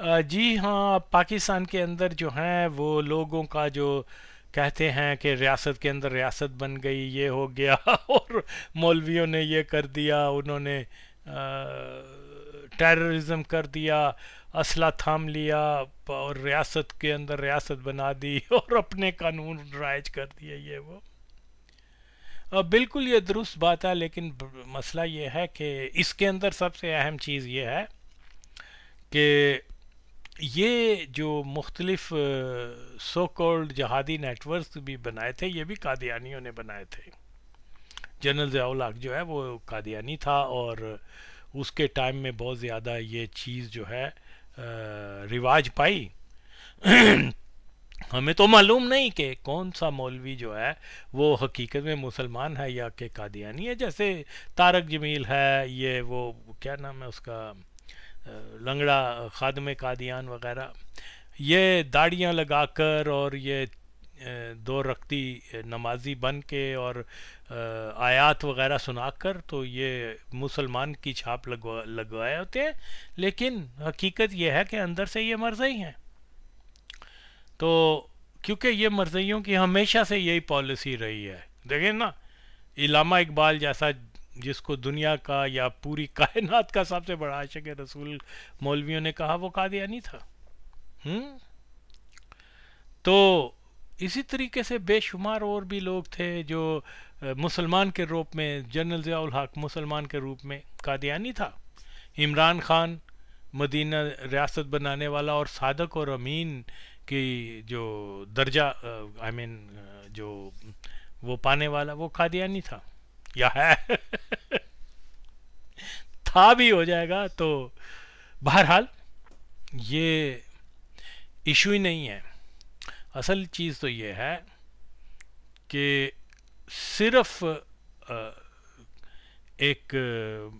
जी हाँ पाकिस्तान के अंदर जो हैं वो लोगों का जो कहते हैं कि रियासत के अंदर रियासत बन गई ये हो गया और मौलवियों ने ये कर दिया उन्होंने टेररिज्म कर दिया असला थाम लिया और रियासत के अंदर रियासत बना दी और अपने कानून राइज कर दिए ये वो बिल्कुल ये दुरुस्त बात है लेकिन मसला ये है कि इसके अंदर सबसे अहम चीज़ ये है कि ये जो मुख्तलिफ सो कॉल्ड जहादी नेटवर्क भी बनाए थे ये भी कादियानियों ने बनाए थे जनरल ज़ियाउलाक जो है वो कादियानी था और उसके टाइम में बहुत ज़्यादा ये चीज़ जो है आ, रिवाज पाई हमें तो मालूम नहीं कि कौन सा मौलवी जो है वो हकीकत में मुसलमान है या के कादियानी है जैसे तारक जमील है ये वो क्या नाम है उसका लंगड़ा खादम कादियान वगैरह ये दाढ़ियाँ लगाकर और ये दो रखती नमाजी बन के और आयात वगैरह सुनाकर तो ये मुसलमान की छाप लगवा लगवाए होते हैं लेकिन हकीकत यह है कि अंदर से ये मर्जई हैं तो क्योंकि ये मर्जियों की हमेशा से यही पॉलिसी रही है देखें ना इलामा इकबाल जैसा जिसको दुनिया का या पूरी कायनात का सबसे बड़ा आशक रसूल मौलवियों ने कहा वो कादियानी था हुँ? तो इसी तरीके से बेशुमार और भी लोग थे जो मुसलमान के रूप में जनरल जयाल हक मुसलमान के रूप में कादियानी था इमरान खान मदीना रियासत बनाने वाला और सादक और अमीन की जो दर्जा आई मीन mean, जो वो पाने वाला वो कादियानी था या है था भी हो जाएगा तो बहरहाल ये इशू ही नहीं है असल चीज़ तो ये है कि सिर्फ एक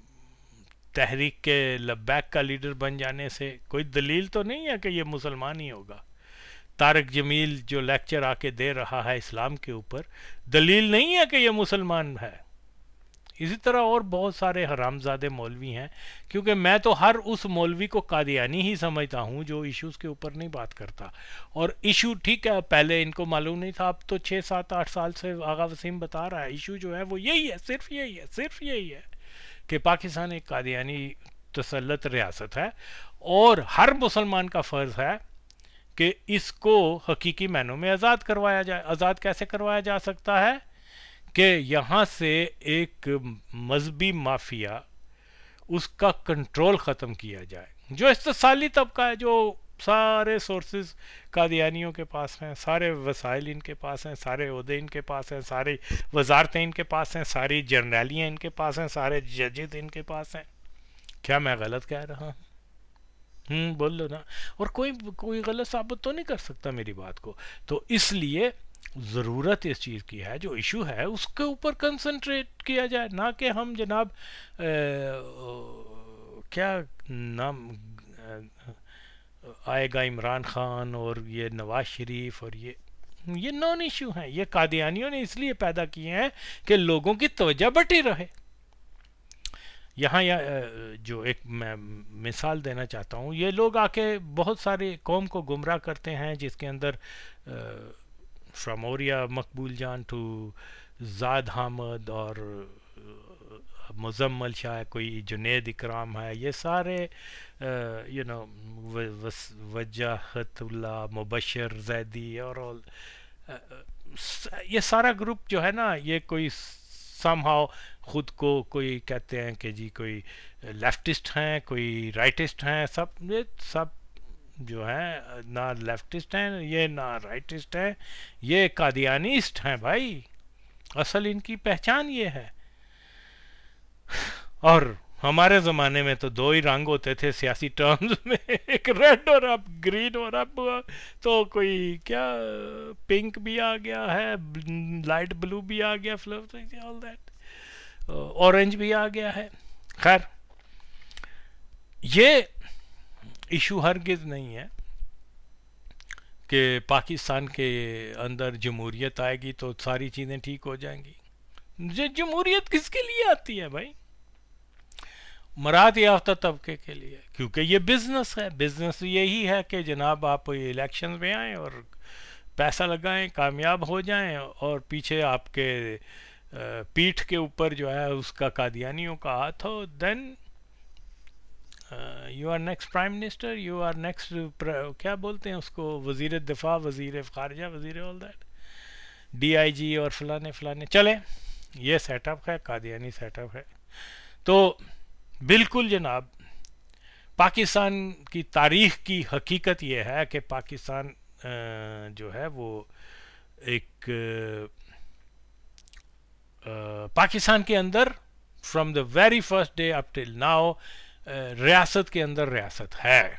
तहरीक के लब्बैक का लीडर बन जाने से कोई दलील तो नहीं है कि ये मुसलमान ही होगा तारक जमील जो लेक्चर आके दे रहा है इस्लाम के ऊपर दलील नहीं है कि ये मुसलमान है इसी तरह और बहुत सारे हरामजादे मौलवी हैं क्योंकि मैं तो हर उस मौलवी को कादियानी ही समझता हूँ जो इश्यूज़ के ऊपर नहीं बात करता और इशू ठीक है पहले इनको मालूम नहीं था अब तो छः सात आठ साल से आगा वसीम बता रहा है इशू जो है वो यही है सिर्फ यही है सिर्फ यही है कि पाकिस्तान एक कादियानी तसलत रियासत है और हर मुसलमान का फ़र्ज़ है कि इसको हकीकी मैनों में आज़ाद करवाया जाए आज़ाद कैसे करवाया जा सकता है कि यहाँ से एक मजहबी माफिया उसका कंट्रोल ख़त्म किया जाए जो इस्तेसाली तबका है जो सारे सोर्सेज कादियानियों के पास हैं सारे वसाइल इनके पास हैं सारे अहदे इनके पास हैं सारे वजारतें इनके पास हैं सारी जर्नैलियाँ इनके पास हैं सारे जजेज इनके पास हैं क्या मैं गलत कह रहा हूँ हम्म, बोल लो ना और कोई कोई गलत साबित तो नहीं कर सकता मेरी बात को तो इसलिए ज़रूरत इस चीज़ की है जो इशू है उसके ऊपर कंसंट्रेट किया जाए ना कि हम जनाब क्या नाम आएगा इमरान खान और ये नवाज शरीफ और ये ये नॉन इशू हैं ये कादियानियों ने इसलिए पैदा किए हैं कि लोगों की तवज्जा बटी रहे यहाँ या जो एक मैं मिसाल देना चाहता हूँ ये लोग आके बहुत सारे कौम को गुमराह करते हैं जिसके अंदर आ, from Oria मकबूल जान to Zad Hamad और मुजम्मल uh, शाह कोई जुनेद इकराम है ये सारे you uh, know Wajahatullah Mubashar Zaidi और ऑल uh, ये सारा ग्रुप जो है ना ये कोई सम हाउ ख़ुद को कोई कहते हैं कि जी कोई लेफ्टिस्ट हैं कोई राइटिस्ट हैं सब ये सब जो है ना लेफ्टिस्ट हैं ये ना राइटिस्ट है ये कादियानिस्ट हैं भाई असल इनकी पहचान ये है और हमारे ज़माने में तो दो ही रंग होते थे सियासी टर्म्स में एक रेड और अब ग्रीन और अब तो कोई क्या पिंक भी आ गया है लाइट ब्लू भी आ गया फ्लर ऑल दैट ऑरेंज भी आ गया है खैर ये इशू हरगिज़ नहीं है कि पाकिस्तान के अंदर जमहूरियत आएगी तो सारी चीज़ें ठीक हो जाएंगी जमहूरियत किसके लिए आती है भाई मराद याफ्ता तबके के लिए क्योंकि ये बिज़नेस है बिज़नेस यही है कि जनाब आप इलेक्शन में आए और पैसा लगाएं कामयाब हो जाएं और पीछे आपके पीठ के ऊपर जो है उसका कादियानियों का हाथ हो then you are next prime minister you are next क्या बोलते हैं उसको वजीर दिफा वजीर खारजा वजीर ऑल दैट डीआईजी और फलाने फलाने चले ये सेटअप है कादियानी सेटअप है तो बिल्कुल जनाब पाकिस्तान की तारीख की हकीकत यह है कि पाकिस्तान जो है वो एक पाकिस्तान के अंदर from the very first day up till now रियासत के अंदर रियासत है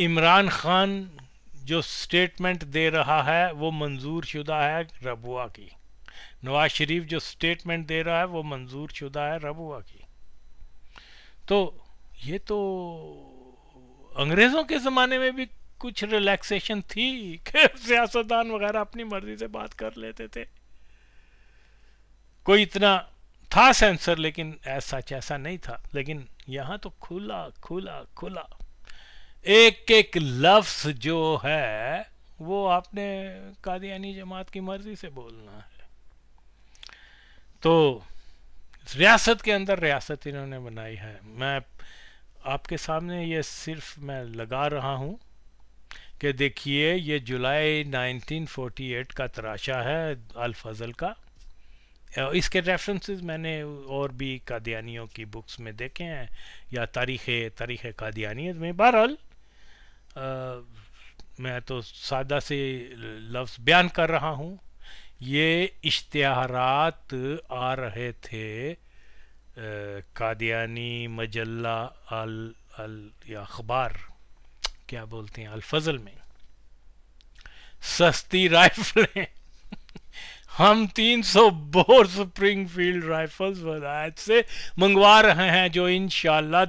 इमरान खान जो स्टेटमेंट दे रहा है वो मंजूर शुदा है रबुआ की नवाज शरीफ जो स्टेटमेंट दे रहा है वो मंजूर शुदा है रबुआ की तो ये तो अंग्रेज़ों के ज़माने में भी कुछ रिलैक्सेशन थी कि सियासतदान वगैरह अपनी मर्ज़ी से बात कर लेते थे कोई इतना था सेंसर लेकिन ऐसा ऐसा नहीं था लेकिन यहाँ तो खुला खुला खुला एक एक लफ्ज जो है वो आपने कादियानी जमात की मर्जी से बोलना है तो रियासत के अंदर रियासत इन्होंने बनाई है मैं आपके सामने ये सिर्फ मैं लगा रहा हूँ कि देखिए ये जुलाई 1948 का तराशा है अल फजल का इसके रेफरेंसेस मैंने और भी कादियानियों की बुक्स में देखे हैं या तारीख़ तारीख़ कादियानियत में बहरहाल मैं तो सादा से लफ्ज़ बयान कर रहा हूँ ये इश्तहारात आ रहे थे कादियानी मजल्ला अल अल या अखबार क्या बोलते हैं अलफजल में सस्ती राइफलें हम 300 बोर स्प्रिंग फील्ड राइफल्स वलायत से मंगवा रहे हैं जो इन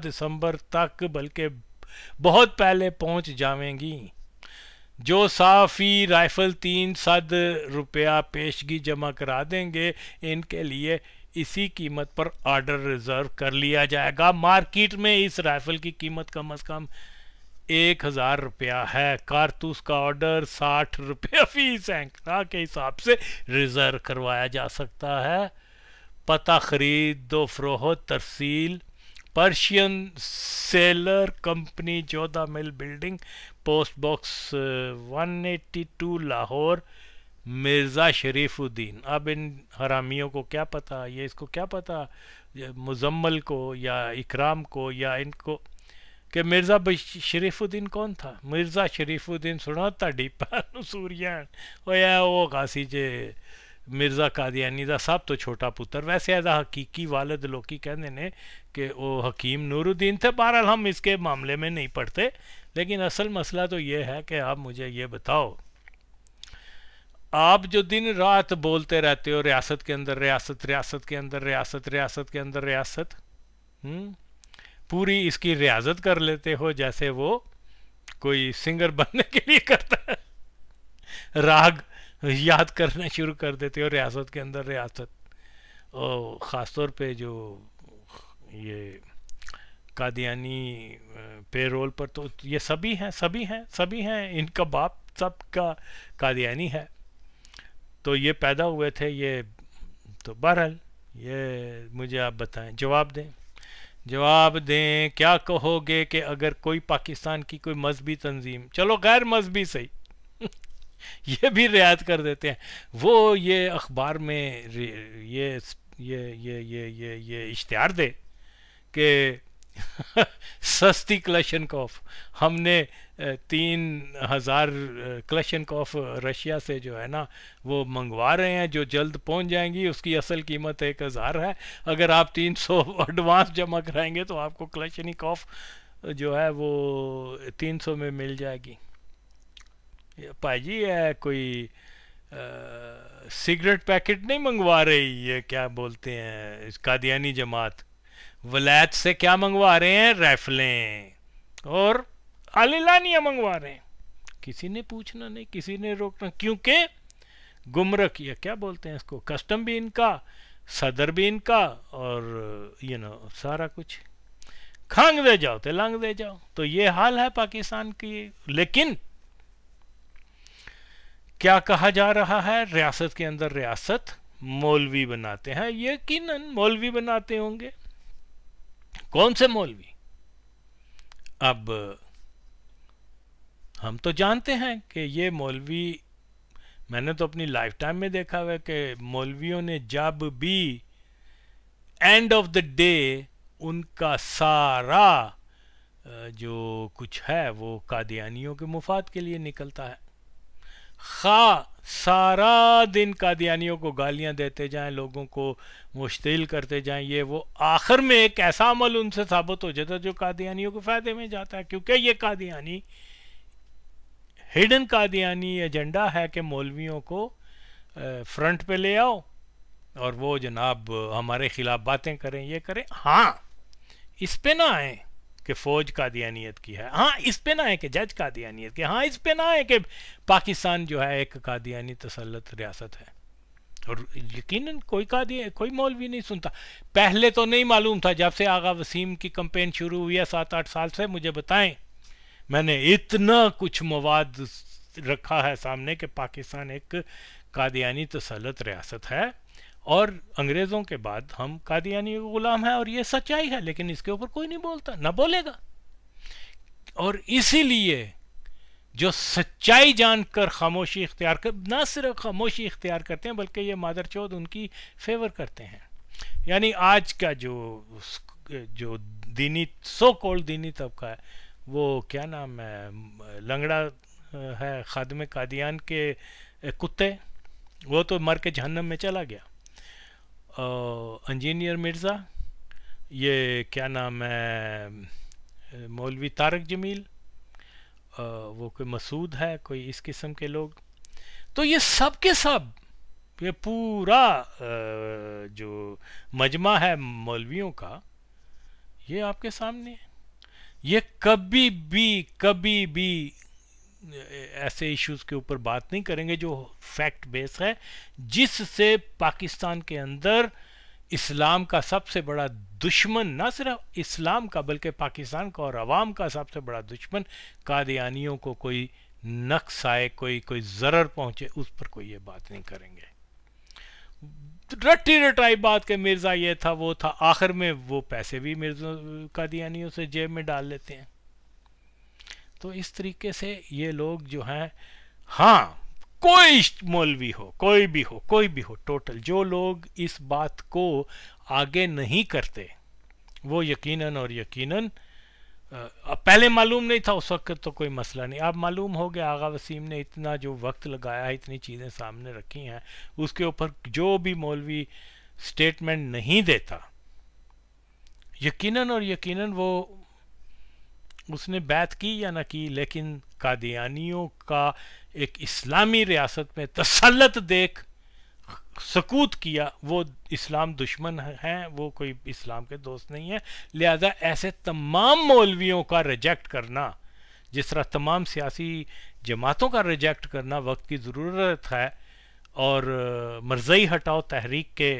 दिसंबर तक बल्कि बहुत पहले पहुंच जावेंगी जो साफ़ी राइफल तीन सद रुपया पेशगी जमा करा देंगे इनके लिए इसी कीमत पर आर्डर रिज़र्व कर लिया जाएगा मार्केट में इस राइफ़ल की कीमत कम अज़ कम एक हजार रुपया है कारतूस का ऑर्डर साठ रुपया फीस एंकना के हिसाब से रिजर्व करवाया जा सकता है पता खरीद दो फरोहत तरसील पर्शियन सेलर कंपनी चौदह mill building post box 182 Lahore Mirza Sharifuddin अब इन हरामियों को क्या पता ये इसको क्या पता मुजम्मल को या इकराम को या इनको मिर्जा ਮਿਰਜ਼ਾ शरीफुद्दीन कौन था मिर्जा शरीफुद्दीन सुना ਤੁਹਾਡੀ ਪਾਰ ਨੂੰ वो ਹੋਇਆ वो कासी जे मिर्जा कादियानी का सब तो छोटा पुत्र वैसे ਇਹਦਾ हकीकी वालद लोग कहते हैं कि वो हकीम नूरुद्दीन थे बहरहाल हम इसके मामले में नहीं पढ़ते लेकिन असल मसला तो ये है कि आप मुझे ये बताओ आप जो दिन रात बोलते रहते हो रियासत के अंदर रियासत रियासत के अंदर रियासत रियासत के अंदर रियासत हम्म? पूरी इसकी रियाजत कर लेते हो जैसे वो कोई सिंगर बनने के लिए करता है राग याद करना शुरू कर देते हो रियासत के अंदर रियासत और ख़ास तौर पे जो ये कादियानी पेरोल पर तो ये सभी हैं सभी हैं सभी हैं इनका बाप सब का कादियानी है तो ये पैदा हुए थे ये तो बहरहाल ये मुझे आप बताएं जवाब दें जवाब दें क्या कहोगे कि अगर कोई पाकिस्तान की कोई मजहबी तंजीम चलो गैर मजहबी सही ये भी रियायत कर देते हैं वो ये अखबार में ये ये ये ये ये ये इश्तहार दे कि सस्ती क्लशन कॉफ हमने तीन हज़ार क्लशन कॉफ रशिया से जो है ना वो मंगवा रहे हैं जो जल्द पहुंच जाएंगी उसकी असल कीमत एक हज़ार है अगर आप तीन सौ एडवांस जमा कराएंगे तो आपको क्लशन कॉफ जो है वो तीन सौ में मिल जाएगी भाई जी है कोई सिगरेट पैकेट नहीं मंगवा रही ये क्या बोलते हैं कादियानी जमात वलैत से क्या मंगवा रहे हैं राइफलें और अलिलानिया मंगवा रहे हैं किसी ने पूछना नहीं किसी ने रोकना क्योंकि गुमरक या क्या बोलते हैं इसको कस्टम भी इनका सदर भी इनका और यू नो सारा कुछ खांग दे जाओ तो लांग दे जाओ तो ये हाल है पाकिस्तान की लेकिन क्या कहा जा रहा है रियासत के अंदर रियासत मौलवी बनाते हैं यकीनन मौलवी बनाते होंगे कौन से मौलवी अब हम तो जानते हैं कि ये मौलवी मैंने तो अपनी लाइफ टाइम में देखा हुआ है कि मौलवियों ने जब भी एंड ऑफ द डे उनका सारा जो कुछ है वो कादियानियों के मुफाद के लिए निकलता है खा सारा दिन कादियानियों को गालियां देते जाएं लोगों को मुश्तिल करते जाएं ये वो आखिर में एक ऐसा अमल उनसे साबित हो जाता है जो कादियानियों को फ़ायदे में जाता है क्योंकि ये कादियानी हिडन कादियानी एजेंडा है कि मौलवियों को फ्रंट पे ले आओ और वो जनाब हमारे खिलाफ बातें करें ये करें हाँ इस पे ना आए कि फौज कादियानियत की है हाँ इस पे ना है कि जज कादियानियत की हाँ इस पे ना है कि पाकिस्तान जो है एक कादियानी तसलत रियासत है और यकीनन कोई दिया कोई मौलवी नहीं सुनता पहले तो नहीं मालूम था जब से आगा वसीम की कंपेन शुरू हुई है सात आठ साल से मुझे बताएं मैंने इतना कुछ मवाद रखा है सामने कि पाकिस्तान एक कादियानी तसलत रियासत है और अंग्रेज़ों के बाद हम कादियानी के ग़ुलाम हैं और ये सच्चाई है लेकिन इसके ऊपर कोई नहीं बोलता ना बोलेगा और इसीलिए जो सच्चाई जानकर खामोशी इख्तियार कर ना सिर्फ खामोशी इख्तियार करते हैं बल्कि ये मादर चौध उनकी फेवर करते हैं यानी आज का जो जो दीनी सो कोल्ड दीनी तबका है वो क्या नाम है लंगड़ा है खादम कादियान के कुत्ते वो तो मर के जहन्नम में चला गया इंजीनियर मिर्ज़ा ये क्या नाम है मौलवी तारक जमील वो कोई मसूद है कोई इस किस्म के लोग तो ये सब के सब ये पूरा जो मजमा है मौलवियों का ये आपके सामने है ये कभी भी कभी भी ऐसे इश्यूज के ऊपर बात नहीं करेंगे जो फैक्ट बेस है जिससे पाकिस्तान के अंदर इस्लाम का सबसे बड़ा दुश्मन ना सिर्फ इस्लाम का बल्कि पाकिस्तान का और आवाम का सबसे बड़ा दुश्मन कादियानियों को कोई नक्स आए कोई कोई ज़रर पहुंचे उस पर कोई ये बात नहीं करेंगे रट्टी रटाई बात के मिर्ज़ा ये था वो था आखिर में वो पैसे भी मिर्ज़ा कादियानियों से जेब में डाल लेते हैं तो इस तरीके से ये लोग जो हैं हाँ कोई मौलवी हो कोई भी हो कोई भी हो टोटल जो लोग इस बात को आगे नहीं करते वो यकीनन और यकीनन पहले मालूम नहीं था उस वक्त तो कोई मसला नहीं अब मालूम हो गया आगा वसीम ने इतना जो वक्त लगाया है इतनी चीज़ें सामने रखी हैं उसके ऊपर जो भी मौलवी स्टेटमेंट नहीं देता यकीनन और यकीनन वो उसने बैत की या ना की लेकिन कादियानियों का एक इस्लामी रियासत में तसलत देख सकूत किया वो इस्लाम दुश्मन हैं वो कोई इस्लाम के दोस्त नहीं है लिहाजा ऐसे तमाम मौलवियों का रिजेक्ट करना जिस तरह तमाम सियासी जमातों का रिजेक्ट करना वक्त की ज़रूरत है और मर्जई हटाओ तहरीक के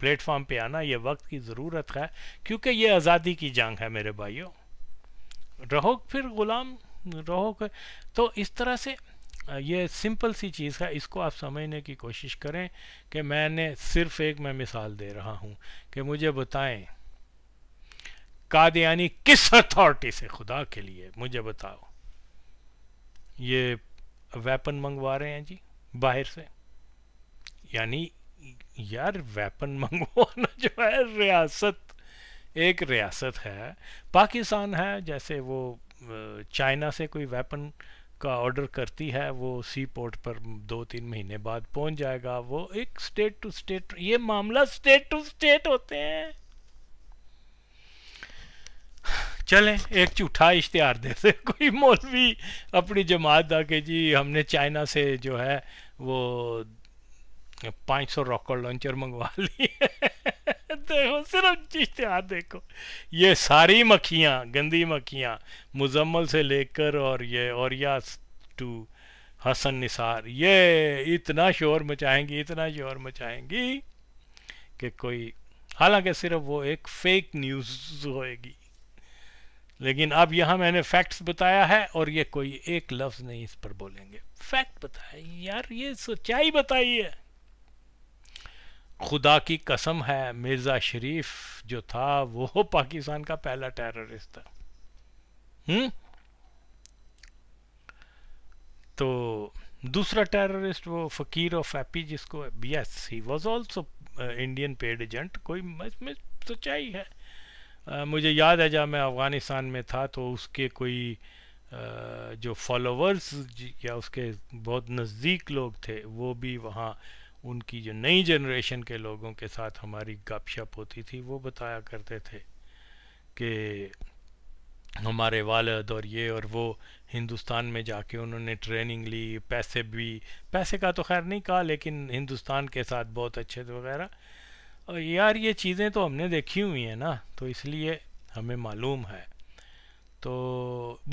प्लेटफॉर्म पे आना ये वक्त की ज़रूरत है क्योंकि ये आज़ादी की जंग है मेरे भाइयों रहो फिर गुलाम रहो तो इस तरह से ये सिंपल सी चीज़ है इसको आप समझने की कोशिश करें कि मैंने सिर्फ एक मैं मिसाल दे रहा हूँ कि मुझे बताएं कादयानी किस अथॉरिटी से खुदा के लिए मुझे बताओ ये वेपन मंगवा रहे हैं जी बाहर से यानी यार वेपन मंगवाना जो है रियासत एक रियासत है पाकिस्तान है जैसे वो चाइना से कोई वेपन का ऑर्डर करती है वो सी पोर्ट पर दो तीन महीने बाद पहुंच जाएगा वो एक स्टेट टू स्टेट ये मामला स्टेट टू स्टेट होते हैं चलें एक झूठा इश्तहार देते कोई मौलवी अपनी जमात दा के जी हमने चाइना से जो है वो पाँच सौ रॉकेट लॉन्चर मंगवा ली देखो सिर्फ इश्तहार देखो ये सारी मक्खियाँ गंदी मक्खियाँ मुजम्मल से लेकर और ये और या टू हसन निसार ये इतना शोर मचाएंगी इतना शोर मचाएंगी कि कोई हालांकि सिर्फ वो एक फेक न्यूज़ होएगी लेकिन अब यहाँ मैंने फैक्ट्स बताया है और ये कोई एक लफ्ज़ नहीं इस पर बोलेंगे फैक्ट बताया यार ये सच्चाई बताई है खुदा की कसम है मिर्ज़ा शरीफ जो था वो पाकिस्तान का पहला टेररिस्ट था हम्म तो दूसरा टेररिस्ट वो फ़कीर ऑफ एपी जिसको yes he was also Indian paid agent कोई इसमें सच्चाई है uh, मुझे याद है जब मैं अफ़गानिस्तान में था तो उसके कोई uh, जो फॉलोवर्स या उसके बहुत नज़दीक लोग थे वो भी वहाँ उनकी जो नई जनरेशन के लोगों के साथ हमारी गपशप होती थी वो बताया करते थे कि हमारे वालद और ये और वो हिंदुस्तान में जाके उन्होंने ट्रेनिंग ली पैसे भी पैसे का तो खैर नहीं कहा लेकिन हिंदुस्तान के साथ बहुत अच्छे थे वगैरह और यार ये चीज़ें तो हमने देखी हुई हैं ना तो इसलिए हमें मालूम है तो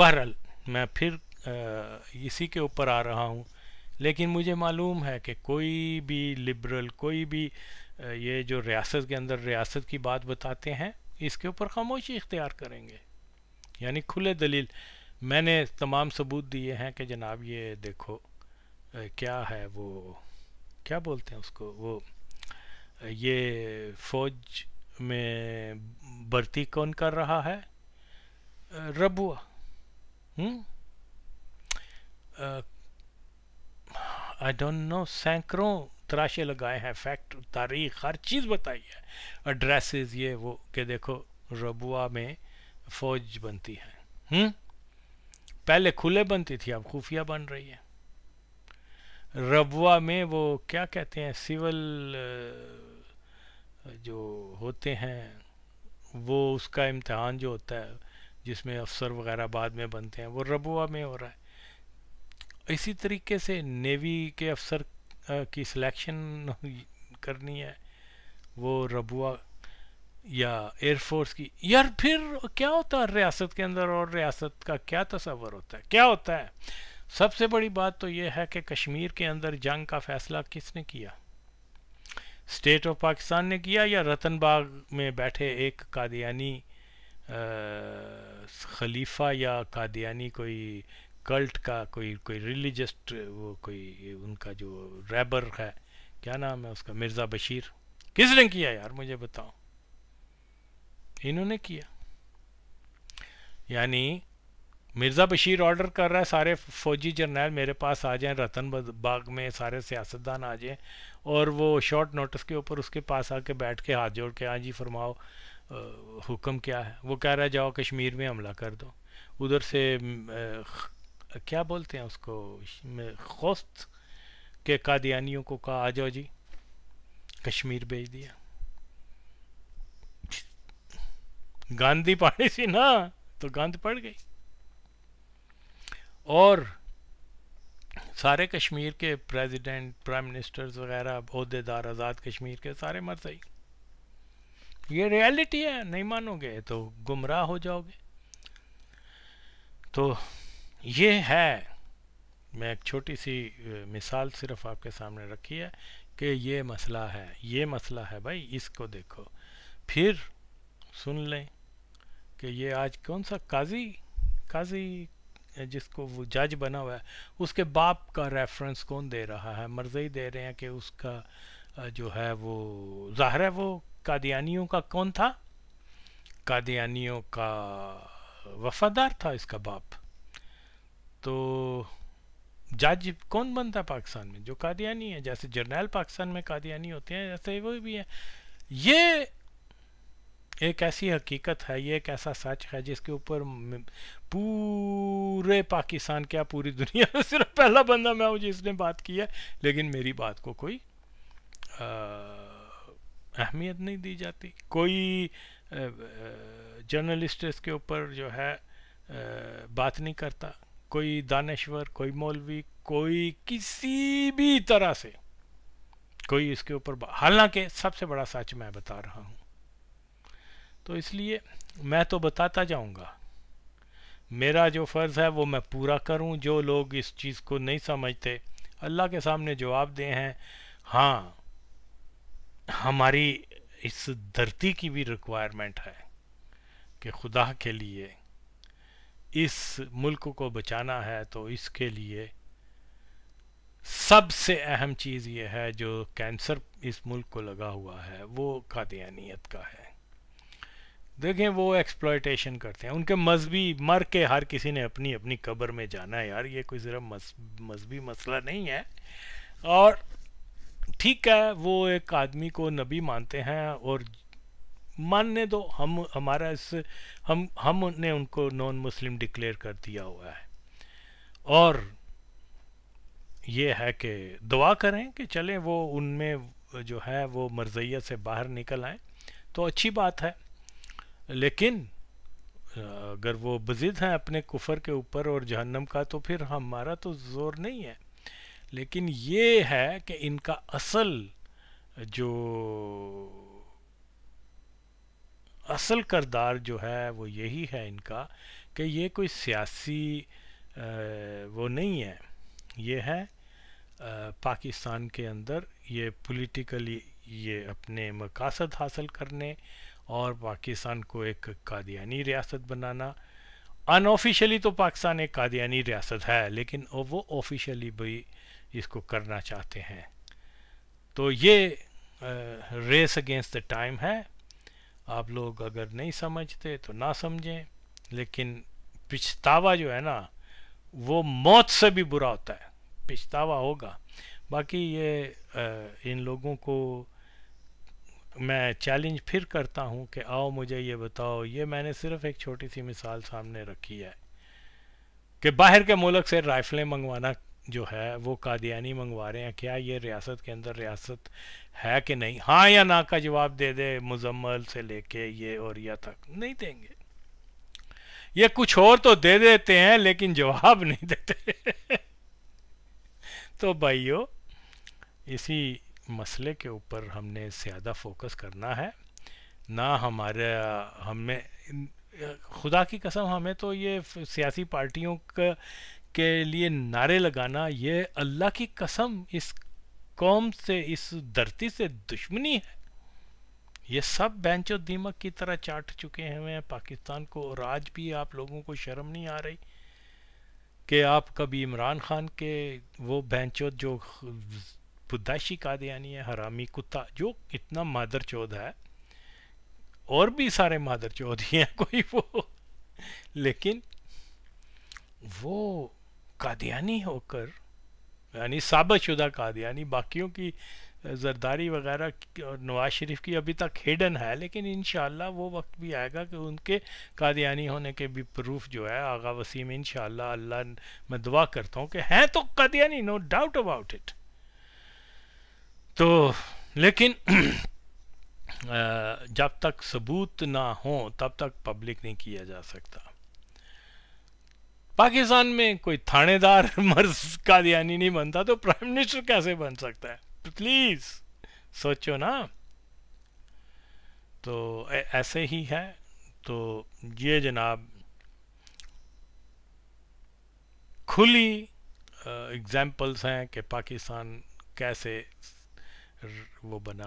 बहरहाल मैं फिर इसी के ऊपर आ रहा हूँ लेकिन मुझे मालूम है कि कोई भी लिबरल कोई भी ये जो रियासत के अंदर रियासत की बात बताते हैं इसके ऊपर खामोशी इख्तियार करेंगे यानी खुले दलील मैंने तमाम सबूत दिए हैं कि जनाब ये देखो क्या है वो क्या बोलते हैं उसको वो ये फौज में भर्ती कौन कर रहा है रबुआ हम्म आई डोंट नो सैकड़ों तराशे लगाए हैं फैक्ट तारीख हर चीज़ बताई है एड्रेसेस ये वो कि देखो रबुआ में फौज बनती है हुँ? हम्म? पहले खुले बनती थी अब खुफिया बन रही है रबुआ में वो क्या कहते हैं सिविल जो होते हैं वो उसका इम्तहान जो होता है जिसमें अफसर वगैरह बाद में बनते हैं वो रबुआ में हो रहा है इसी तरीके से नेवी के अफसर की सिलेक्शन करनी है वो रबुआ या एयरफोर्स की यार फिर क्या होता है रियासत के अंदर और रियासत का क्या तस्वर होता है क्या होता है सबसे बड़ी बात तो यह है कि कश्मीर के अंदर जंग का फैसला किसने किया स्टेट ऑफ पाकिस्तान ने किया या रतन बाग में बैठे एक कादियानी आ, खलीफा या कादियानी कोई कल्ट का कोई कोई रिलीजस्ट वो कोई उनका जो रैबर है क्या नाम है उसका मिर्ज़ा बशीर किसने किया यार मुझे बताओ इन्होंने किया यानी मिर्ज़ा बशीर ऑर्डर कर रहा है सारे फौजी जर्नैल मेरे पास आ जाएं रतन बाग में सारे सियासतदान आ जाएं और वो शॉर्ट नोटिस के ऊपर उसके पास आके बैठ के हाथ जोड़ के हाँ जी फरमाओ हुक्म क्या है वो कह रहा है जाओ कश्मीर में हमला कर दो उधर से क्या बोलते हैं उसको खोस्त के कादियानियों को कहा आ जाओ जी कश्मीर भेज दिया गांधी पानी सी ना तो गांध पड़ गई और सारे कश्मीर के प्रेसिडेंट प्राइम मिनिस्टर्स वगैरह अहदेदार आज़ाद कश्मीर के सारे मर सही ये रियलिटी है नहीं मानोगे तो गुमराह हो जाओगे तो ये है मैं एक छोटी सी मिसाल सिर्फ आपके सामने रखी है कि ये मसला है ये मसला है भाई इसको देखो फिर सुन लें कि ये आज कौन सा काजी काजी जिसको वो जज बना हुआ है उसके बाप का रेफरेंस कौन दे रहा है मर्जी दे रहे हैं कि उसका जो है वो ज़ाहिर है वो कादियानियों का कौन था कादियानियों का वफादार था इसका बाप तो जज कौन बनता है पाकिस्तान में जो कादियानी है जैसे जर्नैल पाकिस्तान में कादियानी होते हैं जैसे वो भी है ये एक ऐसी हकीकत है ये एक ऐसा सच है जिसके ऊपर पूरे पाकिस्तान क्या पूरी दुनिया में सिर्फ पहला बंदा मैं हूँ जिसने बात की है लेकिन मेरी बात को कोई अहमियत नहीं दी जाती कोई जर्नलिस्ट इसके ऊपर जो है आ, बात नहीं करता कोई दानश्वर कोई मौलवी कोई किसी भी तरह से कोई इसके ऊपर हालांकि सबसे बड़ा सच मैं बता रहा हूँ तो इसलिए मैं तो बताता जाऊँगा मेरा जो फ़र्ज़ है वो मैं पूरा करूँ जो लोग इस चीज़ को नहीं समझते अल्लाह के सामने जवाब दे हैं हाँ हमारी इस धरती की भी रिक्वायरमेंट है कि खुदा के लिए इस मुल्क को बचाना है तो इसके लिए सबसे अहम चीज़ ये है जो कैंसर इस मुल्क को लगा हुआ है वो कादियानियत का है देखें वो एक्सप्लॉयटेशन करते हैं उनके मजहबी मर के हर किसी ने अपनी अपनी कब्र में जाना है यार ये कोई ज़रा मजहबी मसला नहीं है और ठीक है वो एक आदमी को नबी मानते हैं और मानने दो तो हम हमारा इस हम हमने उनको नॉन मुस्लिम डिक्लेयर कर दिया हुआ है और ये है कि दुआ करें कि चलें वो उनमें जो है वो मरजैत से बाहर निकल आए तो अच्छी बात है लेकिन अगर वो बजिद हैं अपने कुफर के ऊपर और जहन्नम का तो फिर हमारा तो ज़ोर नहीं है लेकिन ये है कि इनका असल जो असल करदार जो है वो यही है इनका कि ये कोई सियासी वो नहीं है ये है पाकिस्तान के अंदर ये पॉलिटिकली ये अपने मकासद हासिल करने और पाकिस्तान को एक कादियानी रियासत बनाना अनऑफिशियली तो पाकिस्तान एक कादियानी रियासत है लेकिन वो ऑफिशियली भी इसको करना चाहते हैं तो ये रेस अगेंस्ट द टाइम है आप लोग अगर नहीं समझते तो ना समझें लेकिन पिछतावा जो है ना वो मौत से भी बुरा होता है पिछतावा होगा बाकी ये इन लोगों को मैं चैलेंज फिर करता हूँ कि आओ मुझे ये बताओ ये मैंने सिर्फ एक छोटी सी मिसाल सामने रखी है कि बाहर के मुल्क से राइफलें मंगवाना जो है वो कादियानी मंगवा रहे हैं क्या ये रियासत के अंदर रियासत है कि नहीं हाँ या ना का जवाब दे दे मुजम्मल से लेके ये और यह तक नहीं देंगे ये कुछ और तो दे देते हैं लेकिन जवाब नहीं देते तो भाइयों इसी मसले के ऊपर हमने ज़्यादा फोकस करना है ना हमारे हमें खुदा की कसम हमें तो ये सियासी पार्टियों का के लिए नारे लगाना ये अल्लाह की कसम इस कौम से इस धरती से दुश्मनी है ये सब बेंचो दीमक की तरह चाट चुके हैं पाकिस्तान को और आज भी आप लोगों को शर्म नहीं आ रही कि आप कभी इमरान खान के वो बेंचो जो बुद्दाशी कादयानी है हरामी कुत्ता जो इतना मादर चौध है और भी सारे मादर चौधरी हैं कोई वो लेकिन वो कादियानी होकर यानी साबतशुदा कादियानी बाकियों की जरदारी वगैरह और नवाज शरीफ की अभी तक हिडन है लेकिन इन वो वक्त भी आएगा कि उनके कादियानी होने के भी प्रूफ जो है आगा वसीम इन अल्लाह मैं दुआ करता हूँ कि हैं तो कादियानी नो डाउट अबाउट इट तो लेकिन जब तक सबूत ना हो तब तक पब्लिक नहीं किया जा सकता पाकिस्तान में कोई थानेदार मर्ज कादियानी नहीं बनता तो प्राइम मिनिस्टर कैसे बन सकता है प्लीज सोचो ना तो ऐसे ही है तो ये जनाब खुली एग्जाम्पल्स हैं कि पाकिस्तान कैसे वो बना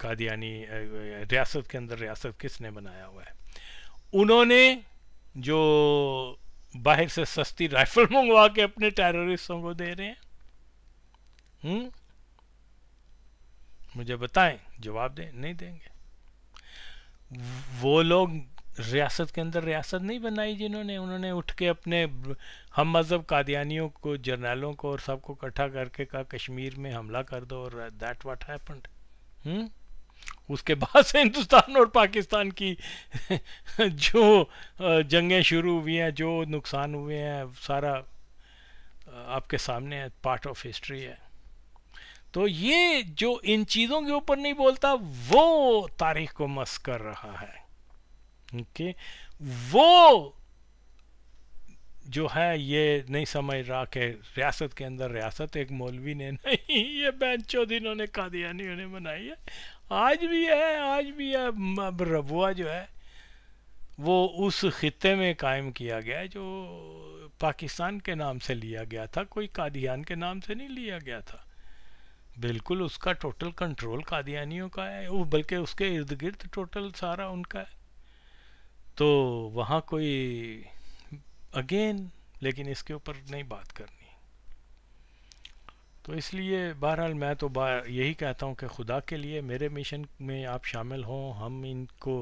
कादियानी रियासत के अंदर रियासत किसने बनाया हुआ है उन्होंने जो बाहर से सस्ती राइफल मंगवा के अपने टेररिस्टों को दे रहे हैं हुँ? हम्म? मुझे बताएं जवाब दें नहीं देंगे वो लोग रियासत के अंदर रियासत नहीं बनाई जिन्होंने उन्होंने उठ के अपने हम मज़हब कादियानियों को जर्नलों को और सबको इकट्ठा करके कहा कश्मीर में हमला कर दो और दैट वाट हैपन्ड उसके बाद से हिंदुस्तान और पाकिस्तान की जो जंगें शुरू हुई हैं जो नुकसान हुए हैं सारा आपके सामने है पार्ट ऑफ हिस्ट्री है तो ये जो इन चीज़ों के ऊपर नहीं बोलता वो तारीख को मस कर रहा है ओके okay? वो जो है ये नहीं समझ रहा कि रियासत के अंदर रियासत एक मौलवी ने नहीं ये बैंक चौधरी इन्होंने नहीं ने बनाई है आज भी है आज भी है अब रबुआ जो है वो उस खत्े में कायम किया गया है जो पाकिस्तान के नाम से लिया गया था कोई कादियान के नाम से नहीं लिया गया था बिल्कुल उसका टोटल कंट्रोल कादियानियों का है वो बल्कि उसके इर्द गिर्द टोटल सारा उनका है तो वहाँ कोई अगेन लेकिन इसके ऊपर नहीं बात करनी तो इसलिए बहरहाल मैं तो यही कहता हूँ कि खुदा के लिए मेरे मिशन में आप शामिल हों हम इनको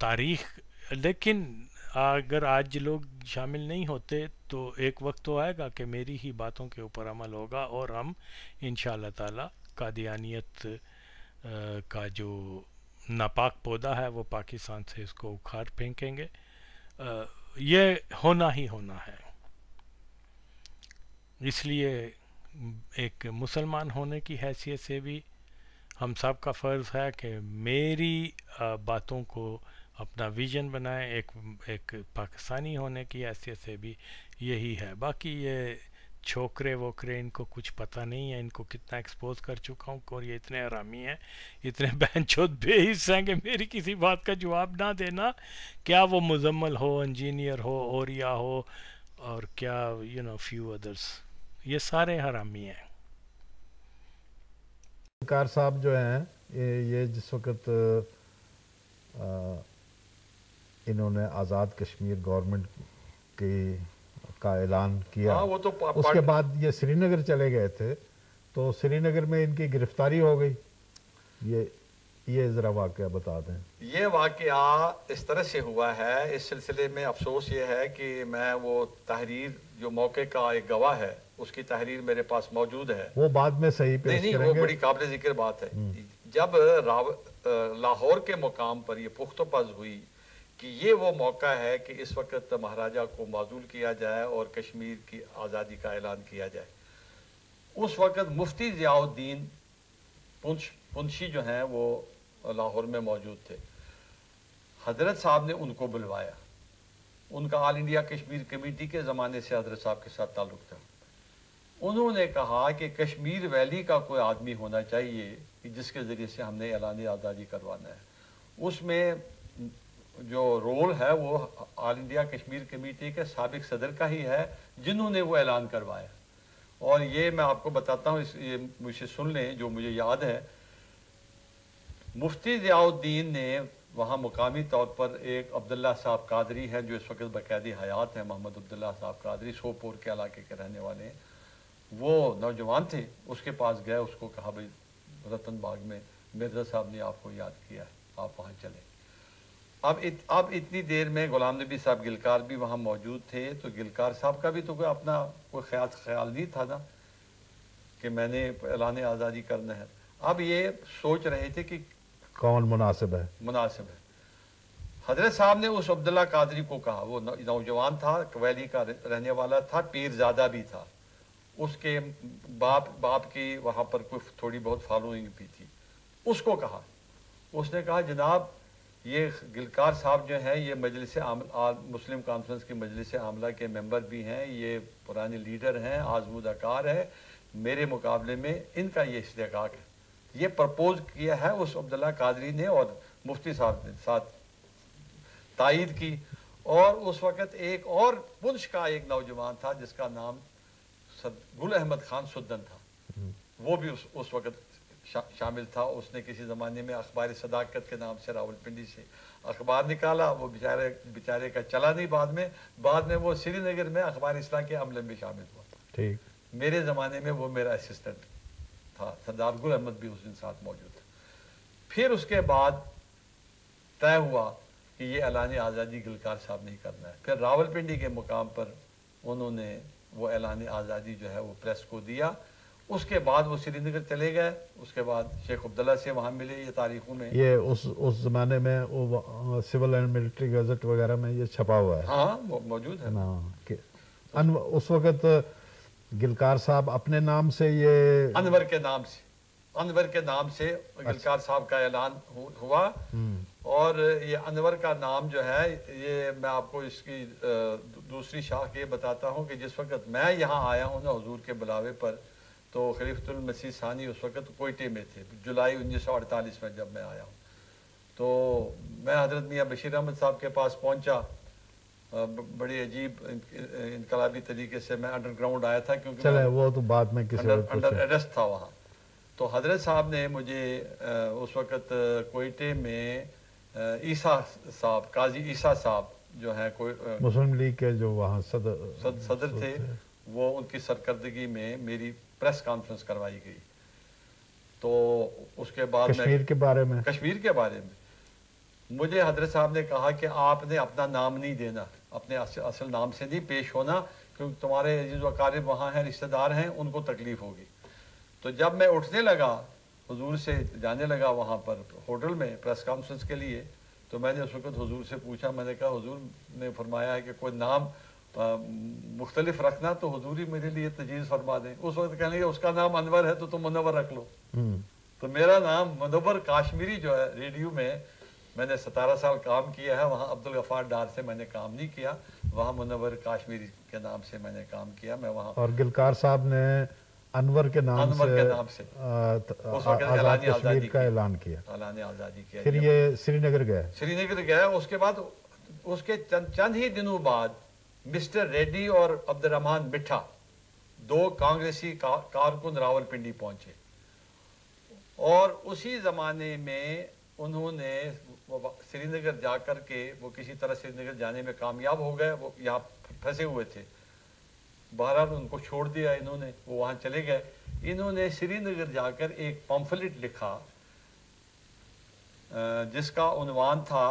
तारीख लेकिन अगर आज लोग शामिल नहीं होते तो एक वक्त तो आएगा कि मेरी ही बातों के ऊपर अमल होगा और हम इन ताला कादियानियत का जो नापाक पौधा है वो पाकिस्तान से इसको उखाड़ फेंकेंगे ये होना ही होना है इसलिए एक मुसलमान होने की हैसियत से भी हम सब का फ़र्ज़ है कि मेरी बातों को अपना विजन बनाएं एक एक पाकिस्तानी होने की हैसियत से भी यही है बाकी ये छोकरे वोकरे इनको कुछ पता नहीं है इनको कितना एक्सपोज कर चुका हूँ और ये इतने आरामी हैं इतने बहनचोद बेहिस हैं कि मेरी किसी बात का जवाब ना देना क्या वो मुजम्मल हो इंजीनियर हो औरिया हो और क्या यू नो फ्यू अदर्स ये सारे हरामी हैं कार साहब जो हैं ये, ये जिस वक्त इन्होंने आज़ाद कश्मीर गवर्नमेंट की का ऐलान किया हाँ, वो तो उसके बाद ये श्रीनगर चले गए थे तो श्रीनगर में इनकी गिरफ्तारी हो गई ये ये ज़रा वाक्य बता दें ये वाक्य इस तरह से हुआ है इस सिलसिले में अफसोस ये है कि मैं वो तहरीर जो मौके का एक गवाह है उसकी तहरीर मेरे पास मौजूद है वो बाद में सही पेश नहीं, नहीं वो बड़ी काबिल जिक्र बात है हम्म। जब लाहौर के मुकाम पर ये पुख्तपज हुई कि ये वो मौका है कि इस वक्त महाराजा को माजूल किया जाए और कश्मीर की आज़ादी का ऐलान किया जाए उस वक्त मुफ्ती ज़ियाउद्दीन पुंछ पुंशी जो हैं वो लाहौर में मौजूद थे हजरत साहब ने उनको बुलवाया उनका ऑल इंडिया कश्मीर कमेटी के ज़माने से हजरत साहब के साथ ताल्लुक़ था उन्होंने कहा कि कश्मीर वैली का कोई आदमी होना चाहिए कि जिसके ज़रिए से हमने ऐलान आज़ादी करवाना है उसमें जो रोल है वो ऑल इंडिया कश्मीर कमेटी के सबक सदर का ही है जिन्होंने वो ऐलान करवाया और ये मैं आपको बताता हूँ ये मुझे सुन लें जो मुझे याद है मुफ्ती जियाउद्दीन ने वहाँ मुकामी तौर पर एक अब्दुल्ला साहब कादरी है जो इस वक्त बकायदी हयात हैं मोहम्मद अब्दुल्ला साहब कादरी सोपोर के इलाके के रहने वाले वो नौजवान थे उसके पास गए उसको कहा भाई रतन बाग में मिर्जा साहब ने आपको याद किया आप वहाँ चले अब इत, अब इतनी देर में गुलाम नबी साहब गिलकार भी वहाँ मौजूद थे तो गिलकार साहब का भी तो कोई अपना कोई ख्याल ख्याल नहीं था ना कि मैंने ऐलान आज़ादी करना है अब ये सोच रहे थे कि कौन मुनासिब है मुनासिब है हजरत साहब ने उस अब्दुल्ला कादरी को कहा वो नौजवान था कवैली का रहने वाला था पीरजादा भी था उसके बाप बाप की वहाँ पर कोई थोड़ी बहुत फॉलोइंग भी थी उसको कहा उसने कहा जनाब ये गिलकार साहब जो हैं ये मजलिस मुस्लिम कॉन्फ्रेंस की मजलिस आमला के मेंबर भी हैं ये पुराने लीडर हैं आजमूदाकार है मेरे मुकाबले में इनका ये इश्तक है ये प्रपोज किया है उस अब्दुल्ला कादरी ने और मुफ्ती साहब ने साथ तइद की और उस वक़्त एक और पुंछ का एक नौजवान था जिसका नाम गुल अहमद खान सुद्दन था हम्म। वो भी उस उस वक़्त शा, शामिल था उसने किसी ज़माने में अखबार सदाकत के नाम से रावलपिंडी से अखबार निकाला वो बेचारे बेचारे का चला नहीं बाद में बाद में वो श्रीनगर में अखबार इस्लाम के अमले में शामिल हुआ ठीक मेरे ज़माने में वो मेरा असिस्टेंट था सरदार गुल अहमद भी उस दिन साथ मौजूद था फिर उसके बाद तय हुआ कि ये ऐलान आज़ादी गिलकार साहब नहीं करना है फिर रावलपिंडी के मुकाम पर उन्होंने वो ऐलान आज़ादी जो है वो प्रेस को दिया उसके बाद वो श्रीनगर चले गए उसके बाद शेख अब्दुल्ला से वहाँ मिले ये तारीखों में ये उस उस जमाने में वो सिविल एंड मिलिट्री गजट वगैरह में ये छपा हुआ है हाँ मौजूद है ना हाँ, के, अन, उस वक्त गिलकार साहब अपने नाम से ये अनवर के नाम से अनवर के नाम से अच्छा। गिलकार साहब का ऐलान हुआ हम्म। और ये अनवर का नाम जो है ये मैं आपको इसकी दूसरी शाख ये बताता हूँ कि जिस वक्त मैं यहाँ आया हूँ ना हजूर के बुलावे पर तो खलीफतुलमसीह सानी उस वक्त कोयटे में थे जुलाई उन्नीस सौ अड़तालीस में जब मैं आया हूँ तो मैं हजरत मियाँ बशीर अहमद साहब के पास पहुँचा बड़े अजीब इनकलाबी तरीके से मैं अंडरग्राउंड आया था क्योंकि चले वो तो बाद में किसी अंडर, अंडर अरेस्ट था वहाँ तो हजरत साहब ने मुझे उस वक्त कोयटे में ईसा साहब काजी ईसा साहब जो है मुस्लिम लीग के जो वहाँ सदर सदर थे वो उनकी सरकर्दगी में मेरी प्रेस कॉन्फ्रेंस करवाई गई तो उसके बाद कश्मीर के बारे में कश्मीर के बारे में मुझे हजरत साहब ने कहा कि आपने अपना नाम नहीं देना अपने असल, असल नाम से नहीं पेश होना क्योंकि तुम्हारे जो अकारिब वहाँ हैं रिश्तेदार हैं उनको तकलीफ होगी तो जब मैं उठने लगा हजूर से जाने लगा वहाँ पर होटल में प्रेस कॉन्फ्रेंस के लिए तो मैंने उस वक्त हजूर से पूछा मैंने कहा हजूर ने फरमाया है कि कोई नाम मुख्तलिफ रखना तो हजूरी मेरे लिए तजीज़ फरमा दें उस वक्त कहने के उसका नाम अनवर है तो तुम मुनवर रख लो हम्म। तो मेरा नाम मनवर काश्मीरी जो है रेडियो में मैंने सतारह साल काम किया है वहाँ अब्दुल गफ़ार डार से मैंने काम नहीं किया वहाँ मुनवर काश्मीरी के नाम से मैंने काम किया मैं वहाँ और गिलकार साहब ने अनवर के नाम अनवर से, के नाम से आजादी कश्मीर का ऐलान किया ऐलान आज़ादी किया फिर ये श्रीनगर गए श्रीनगर गया उसके बाद उसके चंद ही दिनों बाद मिस्टर रेड्डी और अब्दुलरहमान मिठा दो कांग्रेसी का, कारकुन रावलपिंडी पहुंचे और उसी ज़माने में उन्होंने श्रीनगर जाकर के वो किसी तरह श्रीनगर जाने में कामयाब हो गए वो यहाँ फंसे हुए थे बहरहाल उनको छोड़ दिया इन्होंने वो वहाँ चले गए इन्होंने श्रीनगर जाकर एक पम्फलेट लिखा जिसका उनवान था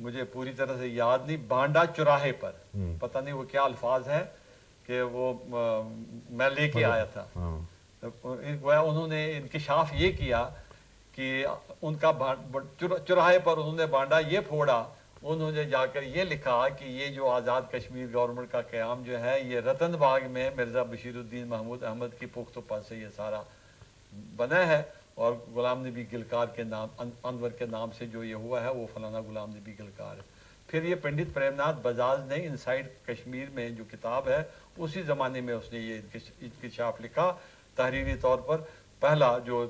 मुझे पूरी तरह से याद नहीं बांडा चुराहे पर हम्म। पता नहीं वो क्या अल्फाज है कि वो आ, मैं लेके आया था हाँ। तो उन्होंने इंकशाफ ये किया कि उनका चुराहे पर उन्होंने बांडा ये फोड़ा उन्होंने जाकर ये लिखा कि ये जो आज़ाद कश्मीर गवर्नमेंट का क्याम जो है ये रतन बाग में मिर्ज़ा बशीरुद्दीन महमूद अहमद की पुख्त पर से ये सारा बना है और गुलाम नबी गिलकार के नाम अनवर के नाम से जो ये हुआ है वो फलाना गुलाम नबी गिलकार है फिर ये पंडित प्रेमनाथ बजाज ने इनसाइड कश्मीर में जो किताब है उसी ज़माने में उसने ये इंकशाफ लिखा तहरीरी तौर पर पहला जो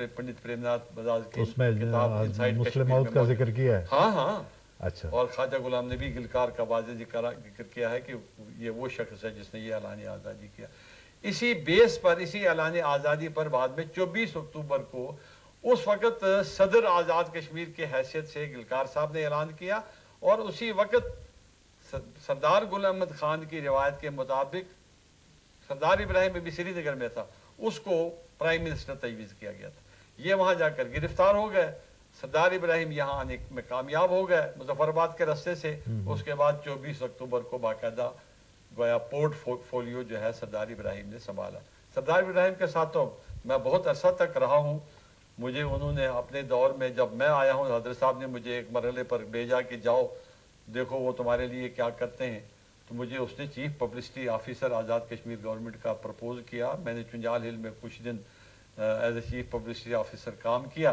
पंडित प्रेमनाथ बजाज की किताब हाँ, इनसाइड कश्मीर का जिक्र किया है हाँ हाँ अच्छा और ख्वाजा गुलाम नबी गिलकार का वाजे जिक्र किया है कि ये वो शख्स है जिसने ये अलानी आज़ादी किया इसी बेस पर इसी ऐलान आज़ादी पर बाद में चौबीस अक्टूबर को उस वक़्त सदर आज़ाद कश्मीर के हैसियत से गिलकार साहब ने ऐलान किया और उसी वक़्त सरदार गुल अहमद खान की रिवायत के मुताबिक सरदार इब्राहिम बेबी श्रीनगर में था उसको प्राइम मिनिस्टर तजवीज़ किया गया था ये वहाँ जाकर गिरफ्तार हो गए सरदार इब्राहिम यहाँ आने में कामयाब हो गए मुजफ्फरबाद के रस्ते से हम्म। उसके बाद 24 अक्टूबर को बाकायदा गोया पोर्टफोलियो जो है सरदार इब्राहिम ने संभाला सरदार इब्राहिम के साथ तो मैं बहुत अरसा तक रहा हूँ मुझे उन्होंने अपने दौर में जब मैं आया हूँ हजरत साहब ने मुझे एक मरहले पर भेजा कि जाओ देखो वो तुम्हारे लिए क्या करते हैं तो मुझे उसने chief publicity officer Azad Kashmir government का प्रपोज किया मैंने चुंजाल हिल में कुछ दिन as a chief publicity officer काम किया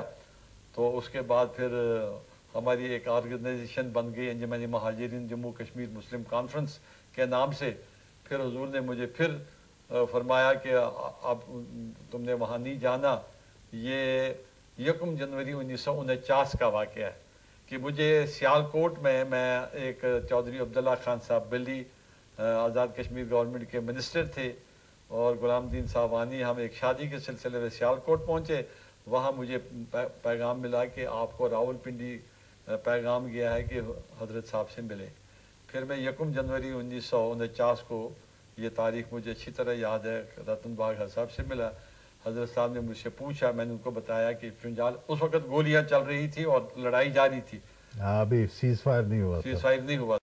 तो उसके बाद फिर हमारी एक ऑर्गेनाइजेशन बन गई अंजमन महाजरीन जम्मू कश्मीर मुस्लिम कॉन्फ्रेंस के नाम से फिर हजूर ने मुझे फिर फरमाया कि आप तुमने वहाँ नहीं जाना ये यकम जनवरी उन्नीस सौ उनचास का वाक़ है कि मुझे सियालकोट में मैं एक चौधरी अब्दुल्ला खान साहब बिल्ली आज़ाद कश्मीर गवर्नमेंट के मिनिस्टर थे और गुलाम दीन साहबानी हम एक शादी के सिलसिले में सियालकोट पहुँचे वहाँ मुझे पैगाम मिला कि आपको रावलपिंडी पैगाम गया है कि हजरत साहब से मिले फिर मैं यकम जनवरी उन्नीस को ये तारीख मुझे अच्छी तरह याद है रतन बाग साहब से मिला हजरत साहब ने मुझसे पूछा मैंने उनको बताया कि फिंजाल उस वक्त गोलियां चल रही थी और लड़ाई जारी थी हाँ, अभी सीज फायर नहीं हुआ सीज फायर नहीं हुआ